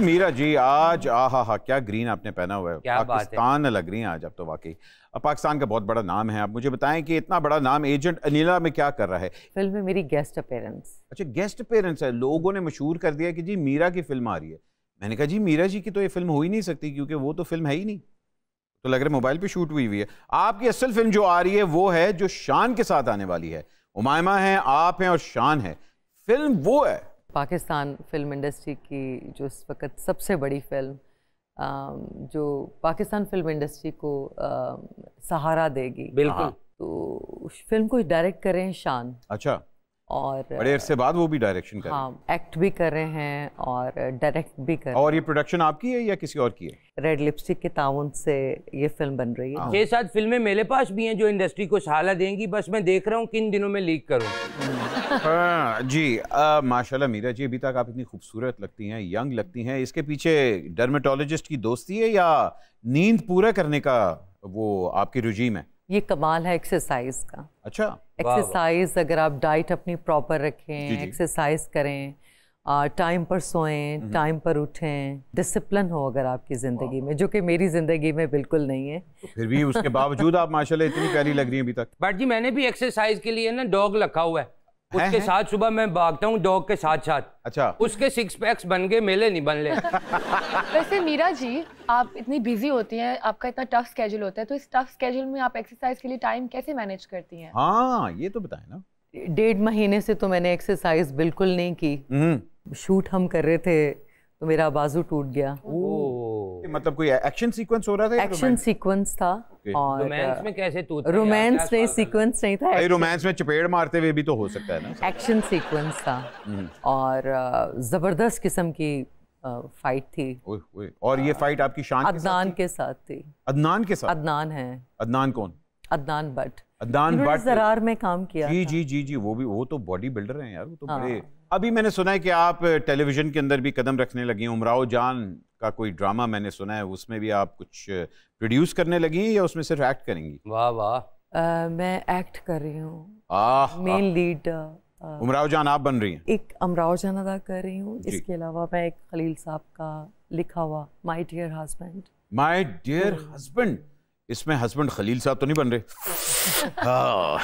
मीरा जी आज आहा हा क्या ग्रीन आपने पहना हुआ है क्या पाकिस्तान है? लग रही हैं आज अब तो वाकई अब पाकिस्तान का बहुत बड़ा नाम है आप मुझे बताएं कि इतना बड़ा नाम एजेंट अनिला में क्या कर रहा है फिल्म में मेरी गेस्ट अपेरेंस अच्छा गेस्ट अपेरेंस है लोगों ने मशहूर कर दिया कि जी मीरा की फिल्म आ रही है मैंने कहा जी मीरा जी की तो ये फिल्म हो ही नहीं सकती क्योंकि वो तो फिल्म है ही नहीं तो लग रहा है मोबाइल पर शूट हुई हुई है आपकी असल फिल्म जो आ रही है वो है जो शान के साथ आने वाली है उमायमा है आप हैं और शान है फिल्म वो है पाकिस्तान फिल्म इंडस्ट्री की जो इस वक्त सबसे बड़ी फिल्म जो पाकिस्तान फिल्म इंडस्ट्री को सहारा देगी बिल्कुल हाँ। तो उस फिल्म को डायरेक्ट करें शान अच्छा और बड़े अरसे बाद वो भी डायरेक्शन कर हाँ एक्ट भी कर रहे हैं और डायरेक्ट भी कर और ये प्रोडक्शन आपकी है या किसी और की है रेड लिपस्टिक के ताउन से ये फिल्म बन रही है छह हाँ। सात फिल्में मेरे पास भी हैं जो इंडस्ट्री को सहारा देंगी बस मैं देख रहा हूँ किन दिनों में लीक करूँ हाँ जी माशाल्लाह मीरा जी अभी तक आप इतनी खूबसूरत लगती हैं यंग लगती हैं इसके पीछे डर्मेटोलॉजिस्ट की दोस्ती है या नींद पूरा करने का वो आपकी रुजीम है ये कमाल है एक्सरसाइज का अच्छा एक्सरसाइज अगर आप डाइट अपनी प्रॉपर रखें एक्सरसाइज करें टाइम पर सोएं टाइम हम्म। पर उठें डिसिप्लिन हो अगर आपकी ज़िंदगी में जो कि मेरी ज़िंदगी में बिल्कुल नहीं है तो फिर भी उसके बावजूद आप माशाल्लाह इतनी प्यारी लग रही हैं अभी तक बट जी मैंने भी एक्सरसाइज के लिए ना डॉग रखा हुआ है उसके साथ सुबह मैं भागता हूँ डॉग के साथ साथ अच्छा उसके सिक्स पैक्स बन गए मेले नहीं बन ले वैसे मीरा जी आप इतनी बिजी होती हैं आपका इतना टफ स्केड्यूल होता है तो इस टफ स्केड्यूल में आप एक्सरसाइज के लिए टाइम कैसे मैनेज करती हैं हाँ ये तो बताए ना डेढ़ महीने से तो मैंने एक्सरसाइज बिल्कुल नहीं की हम्म। शूट हम कर रहे थे तो मेरा बाजू टूट गया मतलब कोई एक्शन सीक्वेंस हो रहा था एक्शन सीक्वेंस था रोमांस में सीक्वेंस नहीं था रोमांस में चपेड़ मारते हुए भी तो हो सकता है ना एक्शन सीक्वेंस था हम्म। और जबरदस्त किस्म की फाइट थी और ये फाइट आपकी शान अदनान के साथ थी अदनान के साथ अदनान है अदनान कौन अदनान भट्ट अदनान भट्ट जरार में काम किया जी जी जी जी वो भी वो तो बॉडी बिल्डर हैं यार वो तो हाँ। बड़े अभी मैंने सुना है कि आप टेलीविजन के अंदर भी कदम रखने लगी उमराव जान का कोई ड्रामा मैंने सुना है उसमें भी आप कुछ प्रोड्यूस करने लगी हैं या उसमें सिर्फ एक्ट करेंगी वाह वाह मैं एक्ट कर रही हूँ मेन लीड उमराव जान आप बन रही हैं एक अमराव जान अदा कर रही हूँ इसके अलावा मैं एक खलील साहब का लिखा हुआ my dear husband my dear husband इसमें हस्बैंड खलील साहब तो नहीं बन रहे हाँ।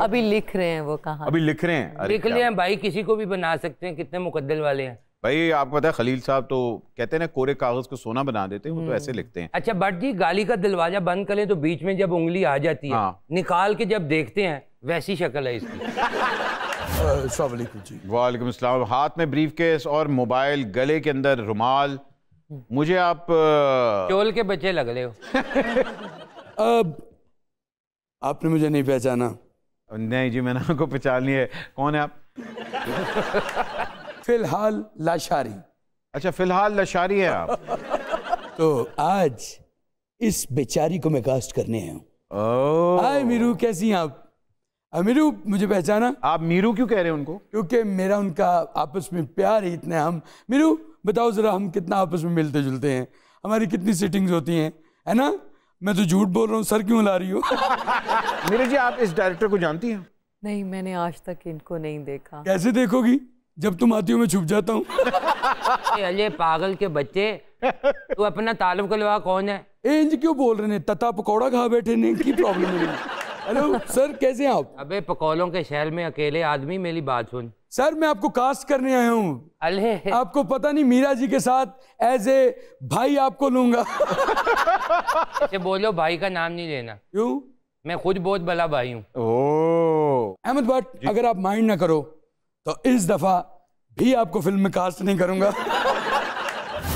अभी लिख रहे हैं वो कहा अभी लिख रहे हैं लिख रहे हैं भाई किसी को भी बना सकते हैं कितने मुकद्दल वाले हैं भाई आपको पता है खलील साहब तो कहते हैं ना कोरे कागज को सोना बना देते हैं वो तो ऐसे हम्म। लिखते हैं अच्छा बट जी गाली का दरवाजा बंद करें तो बीच में जब उंगली आ जाती है हाँ। निकाल के जब देखते हैं वैसी शक्ल है इसकी वालेकुम अस्सलाम हाथ में ब्रीफ केस और मोबाइल गले के अंदर रुमाल मुझे आप चोल के बच्चे लग रहे हो अब आपने मुझे नहीं पहचाना नहीं जी मैंने आपको पहचान लिया है कौन है आप फिलहाल लाशारी अच्छा फिलहाल लाशारी है आप तो आज इस बेचारी को मैं कास्ट करने आया हूँ हाय मीरू कैसी हैं आप मीरू मुझे पहचाना आप मीरू क्यों कह रहे हैं उनको क्योंकि मेरा उनका आपस में प्यार ही इतना हम मीरू बताओ ज़रा हम कितना आपस में मिलते जुलते हैं हमारी कितनी सीटिंग्स होती हैं है ना मैं तो झूठ बोल रहा हूँ सर क्यों ला रही हो मीरू जी आप इस डायरेक्टर को जानती हैं नहीं मैंने आज तक इनको नहीं देखा कैसे देखोगी जब तुम आती हो मैं छुप जाता हूँ अरे पागल के बच्चे तू अपना ताल्लुक लगा कौन है एंज क्यों बोल रहे हैं तता पकौड़ा खा बैठे ने की प्रॉब्लम है हेलो सर कैसे हैं आप अबे पकौलों के शहर में अकेले आदमी मेरी बात सुन सर मैं आपको कास्ट करने आया हूँ अले आपको पता नहीं मीरा जी के साथ एज ए भाई आपको लूंगा इसे बोलो भाई का नाम नहीं लेना क्यों मैं खुद बहुत भला भाई हूँ अहमद भट्ट अगर आप माइंड ना करो तो इस दफा भी आपको फिल्म में कास्ट नहीं करूंगा